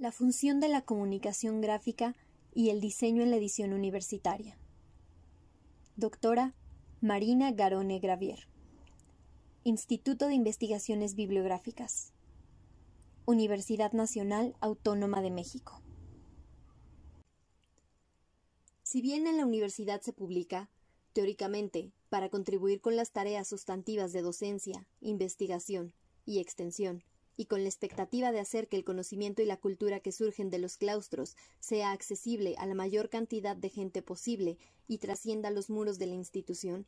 la función de la comunicación gráfica y el diseño en la edición universitaria. Doctora Marina Garone Gravier. Instituto de Investigaciones Bibliográficas. Universidad Nacional Autónoma de México. Si bien en la universidad se publica, teóricamente, para contribuir con las tareas sustantivas de docencia, investigación y extensión, y con la expectativa de hacer que el conocimiento y la cultura que surgen de los claustros sea accesible a la mayor cantidad de gente posible y trascienda los muros de la institución.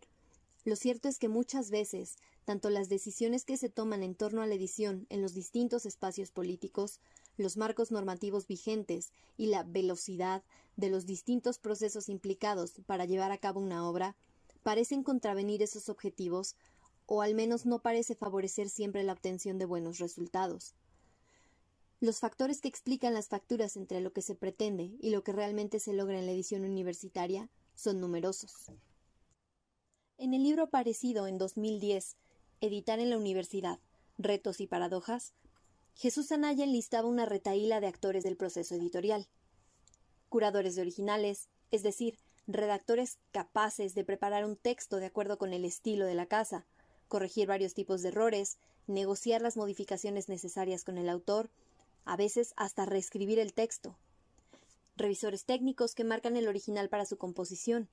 Lo cierto es que muchas veces, tanto las decisiones que se toman en torno a la edición en los distintos espacios políticos, los marcos normativos vigentes y la velocidad de los distintos procesos implicados para llevar a cabo una obra, parecen contravenir esos objetivos o al menos no parece favorecer siempre la obtención de buenos resultados. Los factores que explican las facturas entre lo que se pretende y lo que realmente se logra en la edición universitaria son numerosos. En el libro aparecido en 2010, Editar en la Universidad, Retos y Paradojas, Jesús Anaya enlistaba una retaíla de actores del proceso editorial. Curadores de originales, es decir, redactores capaces de preparar un texto de acuerdo con el estilo de la casa, corregir varios tipos de errores, negociar las modificaciones necesarias con el autor, a veces hasta reescribir el texto. Revisores técnicos que marcan el original para su composición,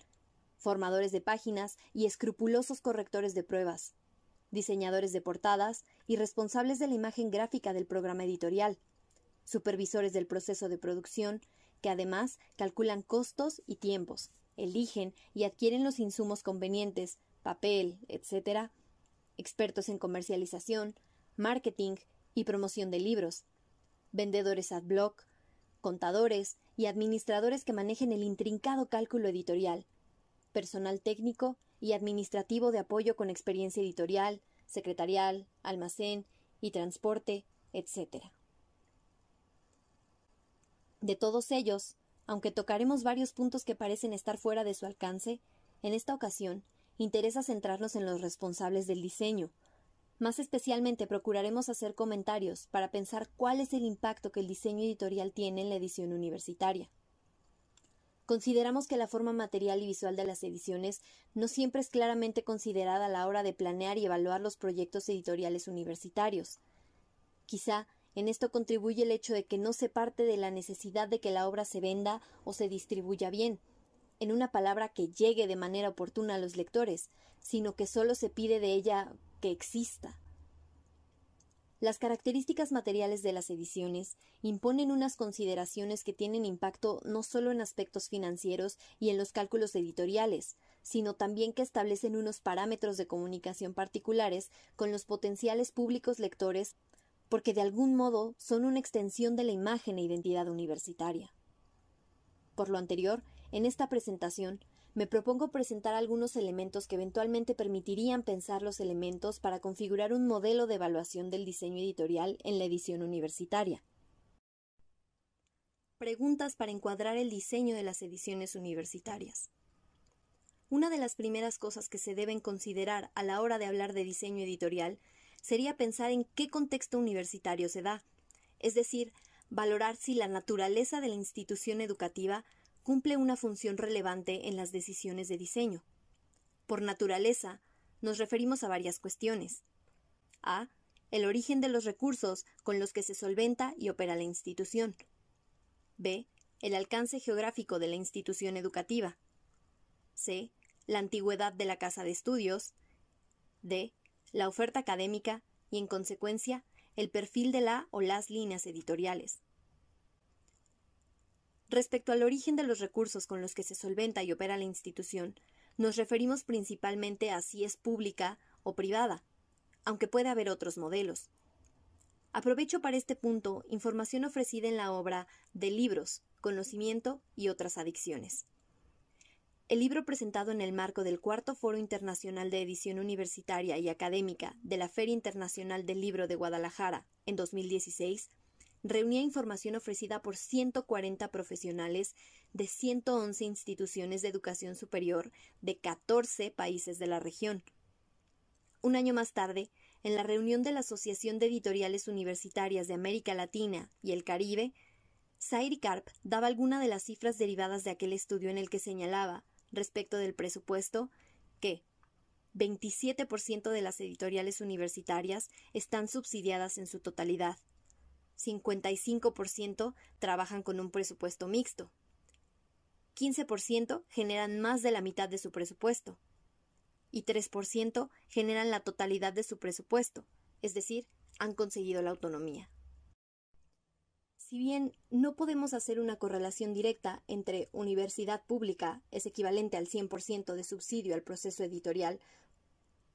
formadores de páginas y escrupulosos correctores de pruebas, diseñadores de portadas y responsables de la imagen gráfica del programa editorial, supervisores del proceso de producción, que además calculan costos y tiempos, eligen y adquieren los insumos convenientes, papel, etcétera, expertos en comercialización, marketing y promoción de libros, vendedores ad block, contadores y administradores que manejen el intrincado cálculo editorial, personal técnico y administrativo de apoyo con experiencia editorial, secretarial, almacén y transporte, etc. De todos ellos, aunque tocaremos varios puntos que parecen estar fuera de su alcance, en esta ocasión interesa centrarnos en los responsables del diseño. Más especialmente procuraremos hacer comentarios para pensar cuál es el impacto que el diseño editorial tiene en la edición universitaria. Consideramos que la forma material y visual de las ediciones no siempre es claramente considerada a la hora de planear y evaluar los proyectos editoriales universitarios. Quizá en esto contribuye el hecho de que no se parte de la necesidad de que la obra se venda o se distribuya bien, en una palabra que llegue de manera oportuna a los lectores, sino que solo se pide de ella que exista. Las características materiales de las ediciones imponen unas consideraciones que tienen impacto no solo en aspectos financieros y en los cálculos editoriales, sino también que establecen unos parámetros de comunicación particulares con los potenciales públicos lectores, porque de algún modo son una extensión de la imagen e identidad universitaria. Por lo anterior, en esta presentación, me propongo presentar algunos elementos que eventualmente permitirían pensar los elementos para configurar un modelo de evaluación del diseño editorial en la edición universitaria. Preguntas para encuadrar el diseño de las ediciones universitarias. Una de las primeras cosas que se deben considerar a la hora de hablar de diseño editorial sería pensar en qué contexto universitario se da, es decir, valorar si la naturaleza de la institución educativa cumple una función relevante en las decisiones de diseño. Por naturaleza, nos referimos a varias cuestiones. A. El origen de los recursos con los que se solventa y opera la institución. B. El alcance geográfico de la institución educativa. C. La antigüedad de la casa de estudios. D. La oferta académica y, en consecuencia, el perfil de la o las líneas editoriales. Respecto al origen de los recursos con los que se solventa y opera la institución, nos referimos principalmente a si es pública o privada, aunque puede haber otros modelos. Aprovecho para este punto información ofrecida en la obra de libros, conocimiento y otras adicciones. El libro presentado en el marco del Cuarto Foro Internacional de Edición Universitaria y Académica de la Feria Internacional del Libro de Guadalajara en 2016 reunía información ofrecida por 140 profesionales de 111 instituciones de educación superior de 14 países de la región. Un año más tarde, en la reunión de la Asociación de Editoriales Universitarias de América Latina y el Caribe, Zaire Carp daba alguna de las cifras derivadas de aquel estudio en el que señalaba, respecto del presupuesto, que 27% de las editoriales universitarias están subsidiadas en su totalidad 55% trabajan con un presupuesto mixto. 15% generan más de la mitad de su presupuesto. Y 3% generan la totalidad de su presupuesto, es decir, han conseguido la autonomía. Si bien no podemos hacer una correlación directa entre universidad pública es equivalente al 100% de subsidio al proceso editorial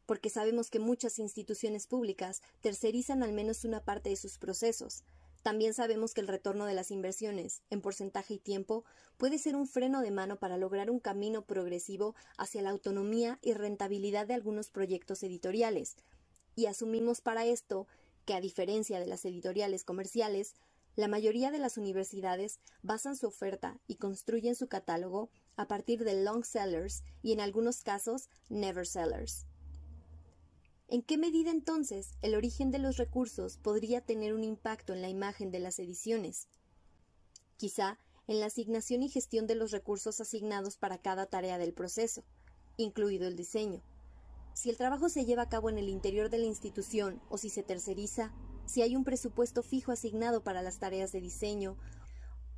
porque sabemos que muchas instituciones públicas tercerizan al menos una parte de sus procesos. También sabemos que el retorno de las inversiones, en porcentaje y tiempo, puede ser un freno de mano para lograr un camino progresivo hacia la autonomía y rentabilidad de algunos proyectos editoriales. Y asumimos para esto que, a diferencia de las editoriales comerciales, la mayoría de las universidades basan su oferta y construyen su catálogo a partir de long sellers y en algunos casos never sellers. ¿En qué medida entonces el origen de los recursos podría tener un impacto en la imagen de las ediciones? Quizá en la asignación y gestión de los recursos asignados para cada tarea del proceso, incluido el diseño. Si el trabajo se lleva a cabo en el interior de la institución o si se terceriza, si hay un presupuesto fijo asignado para las tareas de diseño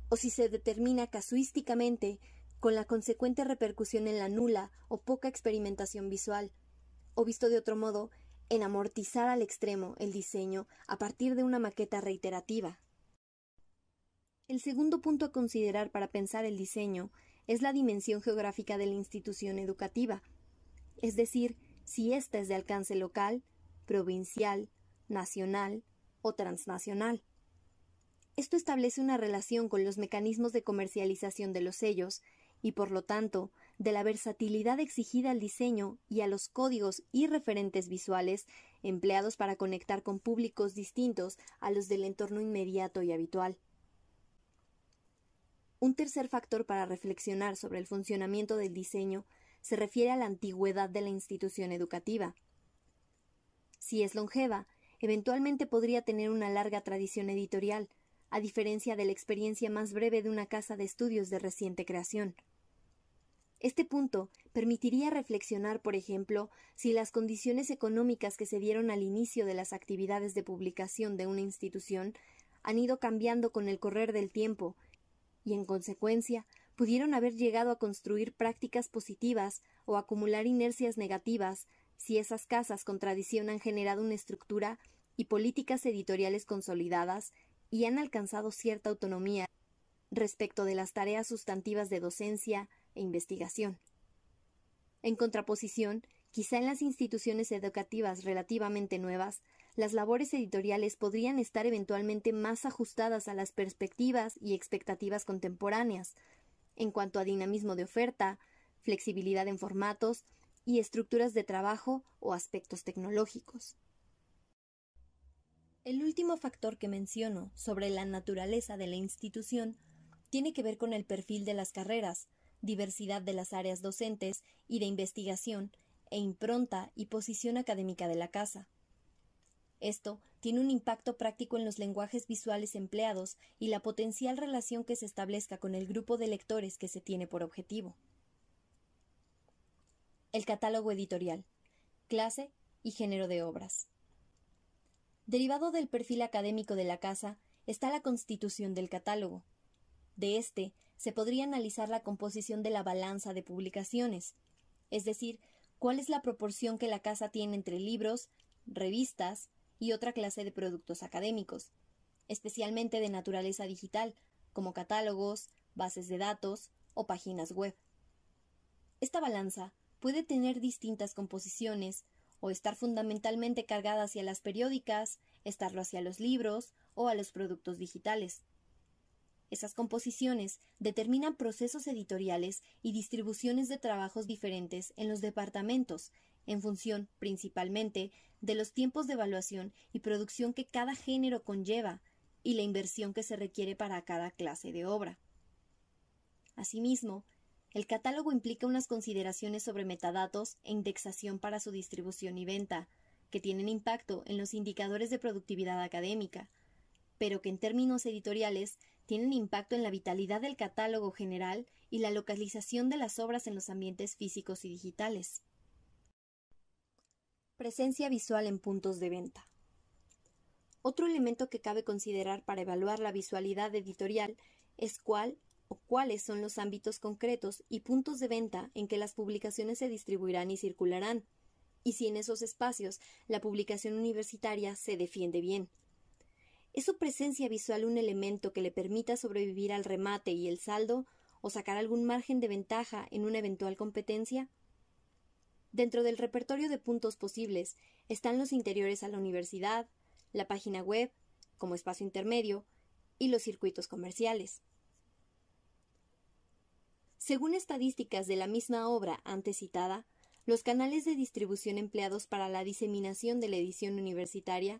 o si se determina casuísticamente con la consecuente repercusión en la nula o poca experimentación visual, o visto de otro modo, en amortizar al extremo el diseño a partir de una maqueta reiterativa. El segundo punto a considerar para pensar el diseño es la dimensión geográfica de la institución educativa, es decir, si ésta es de alcance local, provincial, nacional o transnacional. Esto establece una relación con los mecanismos de comercialización de los sellos y, por lo tanto, de la versatilidad exigida al diseño y a los códigos y referentes visuales empleados para conectar con públicos distintos a los del entorno inmediato y habitual. Un tercer factor para reflexionar sobre el funcionamiento del diseño se refiere a la antigüedad de la institución educativa. Si es longeva, eventualmente podría tener una larga tradición editorial, a diferencia de la experiencia más breve de una casa de estudios de reciente creación. Este punto permitiría reflexionar, por ejemplo, si las condiciones económicas que se dieron al inicio de las actividades de publicación de una institución han ido cambiando con el correr del tiempo y, en consecuencia, pudieron haber llegado a construir prácticas positivas o acumular inercias negativas si esas casas con tradición han generado una estructura y políticas editoriales consolidadas y han alcanzado cierta autonomía respecto de las tareas sustantivas de docencia, e investigación. En contraposición, quizá en las instituciones educativas relativamente nuevas, las labores editoriales podrían estar eventualmente más ajustadas a las perspectivas y expectativas contemporáneas, en cuanto a dinamismo de oferta, flexibilidad en formatos y estructuras de trabajo o aspectos tecnológicos. El último factor que menciono sobre la naturaleza de la institución tiene que ver con el perfil de las carreras, diversidad de las áreas docentes y de investigación, e impronta y posición académica de la casa. Esto tiene un impacto práctico en los lenguajes visuales empleados y la potencial relación que se establezca con el grupo de lectores que se tiene por objetivo. El catálogo editorial, clase y género de obras. Derivado del perfil académico de la casa está la constitución del catálogo. De este se podría analizar la composición de la balanza de publicaciones, es decir, cuál es la proporción que la casa tiene entre libros, revistas y otra clase de productos académicos, especialmente de naturaleza digital, como catálogos, bases de datos o páginas web. Esta balanza puede tener distintas composiciones, o estar fundamentalmente cargada hacia las periódicas, estarlo hacia los libros o a los productos digitales. Esas composiciones determinan procesos editoriales y distribuciones de trabajos diferentes en los departamentos, en función, principalmente, de los tiempos de evaluación y producción que cada género conlleva y la inversión que se requiere para cada clase de obra. Asimismo, el catálogo implica unas consideraciones sobre metadatos e indexación para su distribución y venta, que tienen impacto en los indicadores de productividad académica, pero que en términos editoriales tienen impacto en la vitalidad del catálogo general y la localización de las obras en los ambientes físicos y digitales. Presencia visual en puntos de venta. Otro elemento que cabe considerar para evaluar la visualidad editorial es cuál o cuáles son los ámbitos concretos y puntos de venta en que las publicaciones se distribuirán y circularán, y si en esos espacios la publicación universitaria se defiende bien. ¿Es su presencia visual un elemento que le permita sobrevivir al remate y el saldo o sacar algún margen de ventaja en una eventual competencia? Dentro del repertorio de puntos posibles están los interiores a la universidad, la página web, como espacio intermedio, y los circuitos comerciales. Según estadísticas de la misma obra antes citada, los canales de distribución empleados para la diseminación de la edición universitaria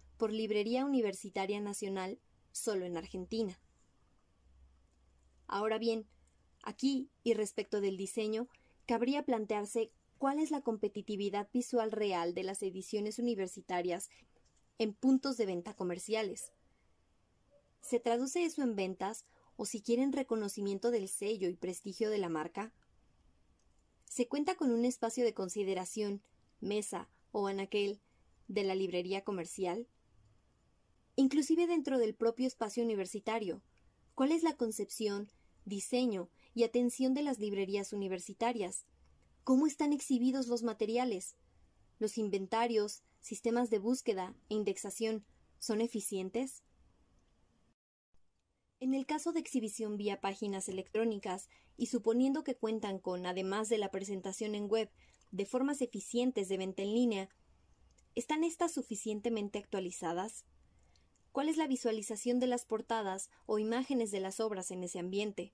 por Librería Universitaria Nacional solo en Argentina. Ahora bien, aquí y respecto del diseño, cabría plantearse cuál es la competitividad visual real de las ediciones universitarias en puntos de venta comerciales. ¿Se traduce eso en ventas o si quieren reconocimiento del sello y prestigio de la marca? Se cuenta con un espacio de consideración, mesa o anaquel de la librería comercial inclusive dentro del propio espacio universitario. ¿Cuál es la concepción, diseño y atención de las librerías universitarias? ¿Cómo están exhibidos los materiales? ¿Los inventarios, sistemas de búsqueda e indexación son eficientes? En el caso de exhibición vía páginas electrónicas, y suponiendo que cuentan con, además de la presentación en web, de formas eficientes de venta en línea, ¿están estas suficientemente actualizadas? cuál es la visualización de las portadas o imágenes de las obras en ese ambiente.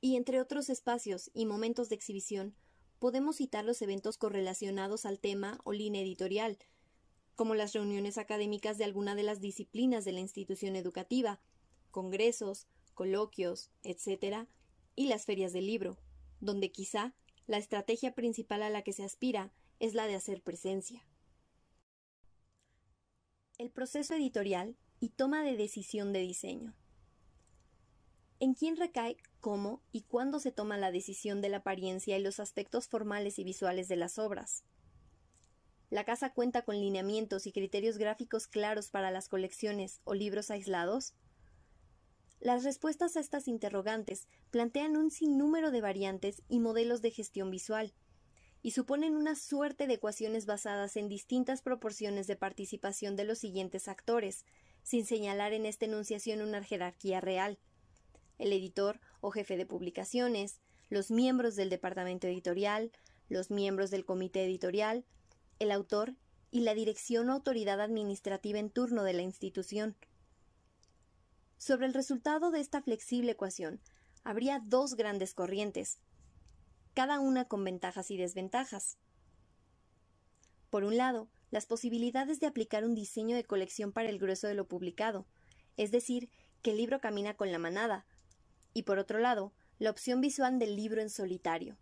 Y entre otros espacios y momentos de exhibición, podemos citar los eventos correlacionados al tema o línea editorial, como las reuniones académicas de alguna de las disciplinas de la institución educativa, congresos, coloquios, etc., y las ferias del libro, donde quizá la estrategia principal a la que se aspira es la de hacer presencia el proceso editorial y toma de decisión de diseño. ¿En quién recae cómo y cuándo se toma la decisión de la apariencia y los aspectos formales y visuales de las obras? La casa cuenta con lineamientos y criterios gráficos claros para las colecciones o libros aislados. Las respuestas a estas interrogantes plantean un sinnúmero de variantes y modelos de gestión visual, y suponen una suerte de ecuaciones basadas en distintas proporciones de participación de los siguientes actores, sin señalar en esta enunciación una jerarquía real. El editor o jefe de publicaciones, los miembros del departamento editorial, los miembros del comité editorial, el autor y la dirección o autoridad administrativa en turno de la institución. Sobre el resultado de esta flexible ecuación, habría dos grandes corrientes, cada una con ventajas y desventajas. Por un lado, las posibilidades de aplicar un diseño de colección para el grueso de lo publicado, es decir, que el libro camina con la manada, y por otro lado, la opción visual del libro en solitario.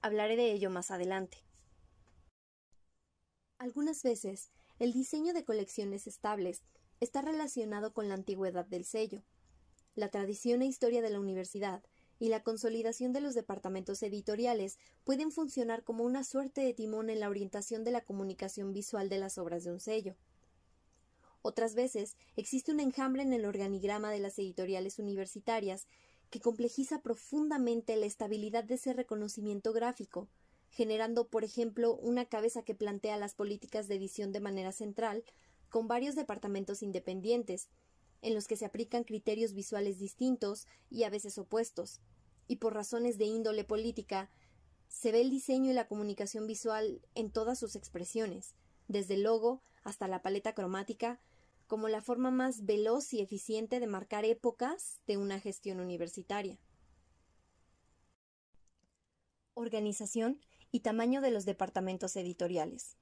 Hablaré de ello más adelante. Algunas veces, el diseño de colecciones estables está relacionado con la antigüedad del sello. La tradición e historia de la universidad y la consolidación de los departamentos editoriales pueden funcionar como una suerte de timón en la orientación de la comunicación visual de las obras de un sello. Otras veces existe un enjambre en el organigrama de las editoriales universitarias que complejiza profundamente la estabilidad de ese reconocimiento gráfico, generando, por ejemplo, una cabeza que plantea las políticas de edición de manera central, con varios departamentos independientes, en los que se aplican criterios visuales distintos y a veces opuestos, y por razones de índole política, se ve el diseño y la comunicación visual en todas sus expresiones, desde el logo hasta la paleta cromática, como la forma más veloz y eficiente de marcar épocas de una gestión universitaria. Organización y tamaño de los departamentos editoriales.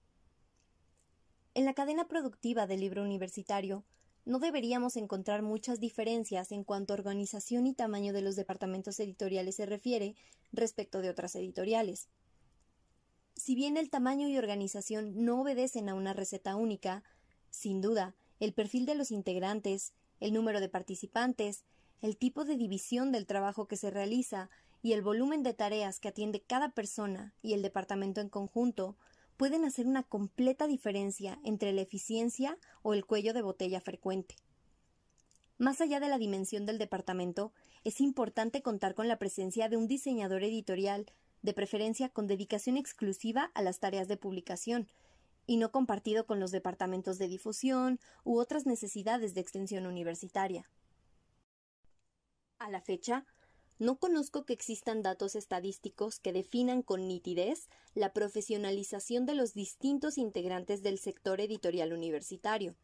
En la cadena productiva del libro universitario, no deberíamos encontrar muchas diferencias en cuanto a organización y tamaño de los departamentos editoriales se refiere respecto de otras editoriales. Si bien el tamaño y organización no obedecen a una receta única, sin duda, el perfil de los integrantes, el número de participantes, el tipo de división del trabajo que se realiza y el volumen de tareas que atiende cada persona y el departamento en conjunto pueden hacer una completa diferencia entre la eficiencia o el cuello de botella frecuente. Más allá de la dimensión del departamento, es importante contar con la presencia de un diseñador editorial, de preferencia con dedicación exclusiva a las tareas de publicación, y no compartido con los departamentos de difusión u otras necesidades de extensión universitaria. A la fecha, no conozco que existan datos estadísticos que definan con nitidez la profesionalización de los distintos integrantes del sector editorial universitario.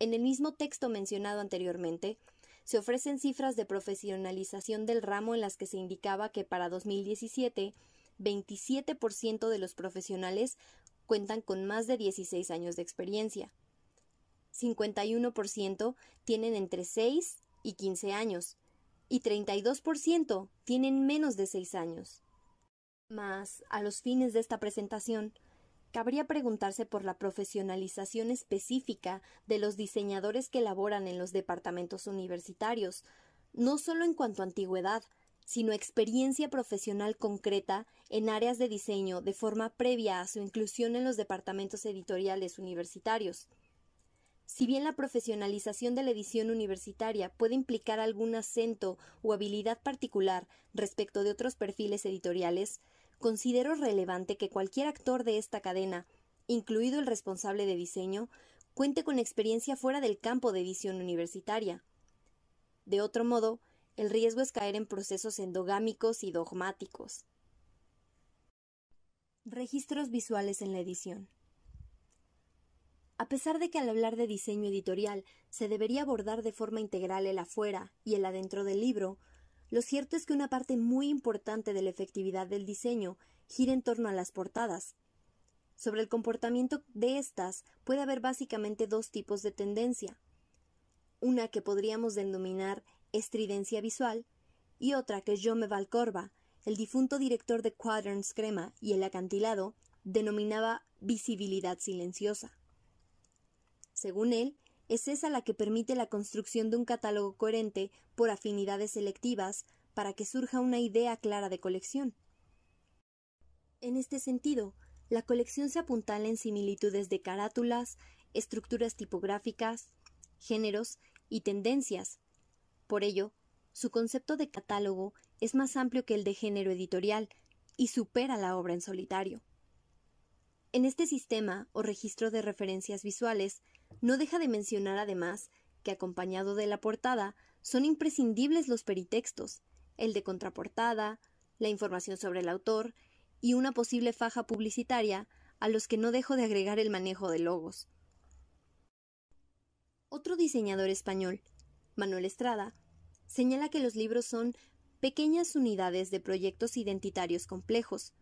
En el mismo texto mencionado anteriormente, se ofrecen cifras de profesionalización del ramo en las que se indicaba que para 2017 27% de los profesionales cuentan con más de 16 años de experiencia. 51% tienen entre 6 y 15 años, y 32% tienen menos de seis años. Mas a los fines de esta presentación, cabría preguntarse por la profesionalización específica de los diseñadores que laboran en los departamentos universitarios, no solo en cuanto a antigüedad, sino experiencia profesional concreta en áreas de diseño de forma previa a su inclusión en los departamentos editoriales universitarios. Si bien la profesionalización de la edición universitaria puede implicar algún acento o habilidad particular respecto de otros perfiles editoriales, considero relevante que cualquier actor de esta cadena, incluido el responsable de diseño, cuente con experiencia fuera del campo de edición universitaria. De otro modo, el riesgo es caer en procesos endogámicos y dogmáticos. Registros visuales en la edición. A pesar de que al hablar de diseño editorial se debería abordar de forma integral el afuera y el adentro del libro, lo cierto es que una parte muy importante de la efectividad del diseño gira en torno a las portadas. Sobre el comportamiento de estas puede haber básicamente dos tipos de tendencia. Una que podríamos denominar estridencia visual y otra que me Valcorba, el difunto director de Quaderns Crema y El Acantilado, denominaba visibilidad silenciosa. Según él, es esa la que permite la construcción de un catálogo coherente por afinidades selectivas para que surja una idea clara de colección. En este sentido, la colección se apuntala en similitudes de carátulas, estructuras tipográficas, géneros y tendencias. Por ello, su concepto de catálogo es más amplio que el de género editorial y supera la obra en solitario. En este sistema o registro de referencias visuales, no deja de mencionar además que acompañado de la portada son imprescindibles los peritextos, el de contraportada, la información sobre el autor y una posible faja publicitaria a los que no dejo de agregar el manejo de logos. Otro diseñador español, Manuel Estrada, señala que los libros son pequeñas unidades de proyectos identitarios complejos,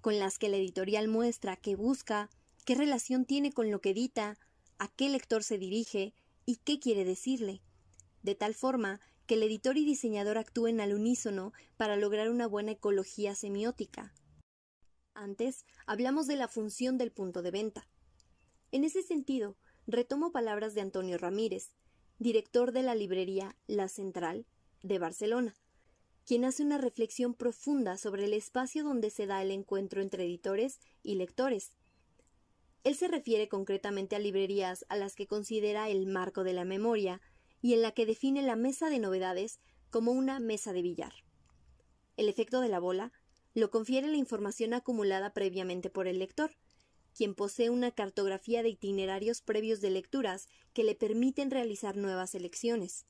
con las que la editorial muestra qué busca, qué relación tiene con lo que edita, a qué lector se dirige y qué quiere decirle, de tal forma que el editor y diseñador actúen al unísono para lograr una buena ecología semiótica. Antes hablamos de la función del punto de venta. En ese sentido, retomo palabras de Antonio Ramírez, director de la librería La Central de Barcelona, quien hace una reflexión profunda sobre el espacio donde se da el encuentro entre editores y lectores, él se refiere concretamente a librerías a las que considera el marco de la memoria y en la que define la mesa de novedades como una mesa de billar. El efecto de la bola lo confiere la información acumulada previamente por el lector, quien posee una cartografía de itinerarios previos de lecturas que le permiten realizar nuevas elecciones.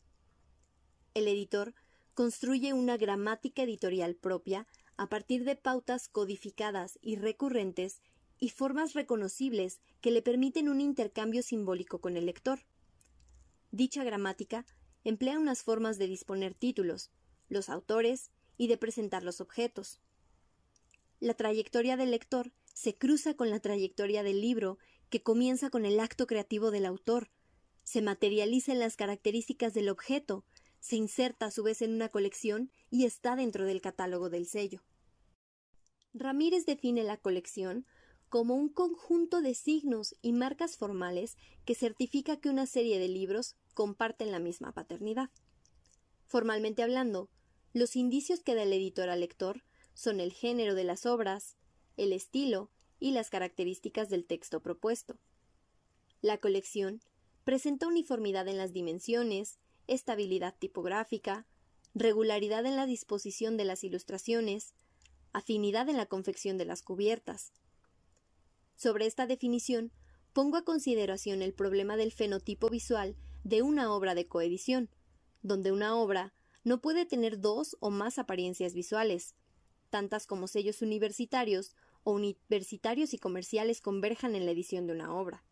El editor construye una gramática editorial propia a partir de pautas codificadas y recurrentes y formas reconocibles que le permiten un intercambio simbólico con el lector. Dicha gramática emplea unas formas de disponer títulos, los autores y de presentar los objetos. La trayectoria del lector se cruza con la trayectoria del libro, que comienza con el acto creativo del autor, se materializa en las características del objeto, se inserta a su vez en una colección y está dentro del catálogo del sello. Ramírez define la colección como un conjunto de signos y marcas formales que certifica que una serie de libros comparten la misma paternidad. Formalmente hablando, los indicios que da el editor al lector son el género de las obras, el estilo y las características del texto propuesto. La colección presenta uniformidad en las dimensiones, estabilidad tipográfica, regularidad en la disposición de las ilustraciones, afinidad en la confección de las cubiertas, sobre esta definición, pongo a consideración el problema del fenotipo visual de una obra de coedición, donde una obra no puede tener dos o más apariencias visuales, tantas como sellos universitarios o universitarios y comerciales converjan en la edición de una obra.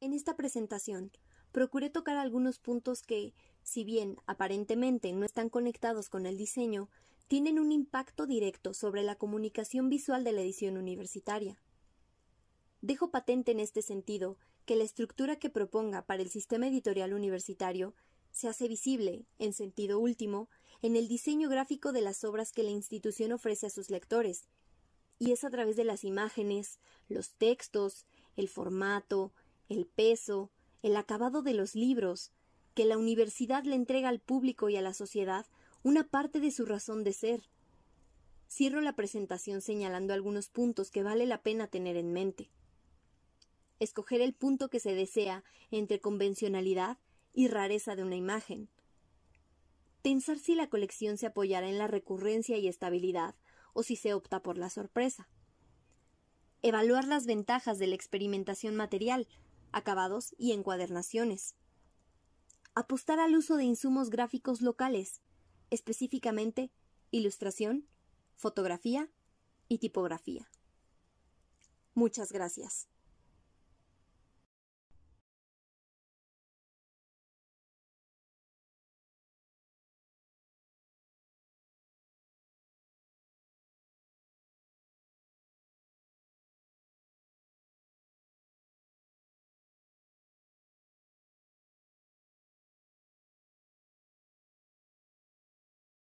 En esta presentación, procuré tocar algunos puntos que, si bien aparentemente no están conectados con el diseño, tienen un impacto directo sobre la comunicación visual de la edición universitaria. Dejo patente en este sentido que la estructura que proponga para el sistema editorial universitario se hace visible, en sentido último, en el diseño gráfico de las obras que la institución ofrece a sus lectores, y es a través de las imágenes, los textos, el formato, el peso, el acabado de los libros, que la universidad le entrega al público y a la sociedad una parte de su razón de ser. Cierro la presentación señalando algunos puntos que vale la pena tener en mente. Escoger el punto que se desea entre convencionalidad y rareza de una imagen. Pensar si la colección se apoyará en la recurrencia y estabilidad o si se opta por la sorpresa. Evaluar las ventajas de la experimentación material, acabados y encuadernaciones. Apostar al uso de insumos gráficos locales, específicamente ilustración, fotografía y tipografía. Muchas gracias.